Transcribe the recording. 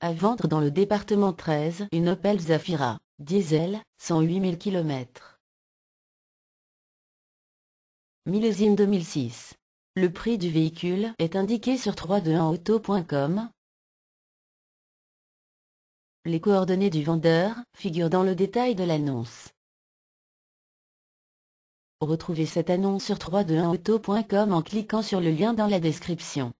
À vendre dans le département 13 une Opel Zafira, diesel, 108 000 km. Millésime 2006. Le prix du véhicule est indiqué sur 321auto.com. Les coordonnées du vendeur figurent dans le détail de l'annonce. Retrouvez cette annonce sur 321auto.com en cliquant sur le lien dans la description.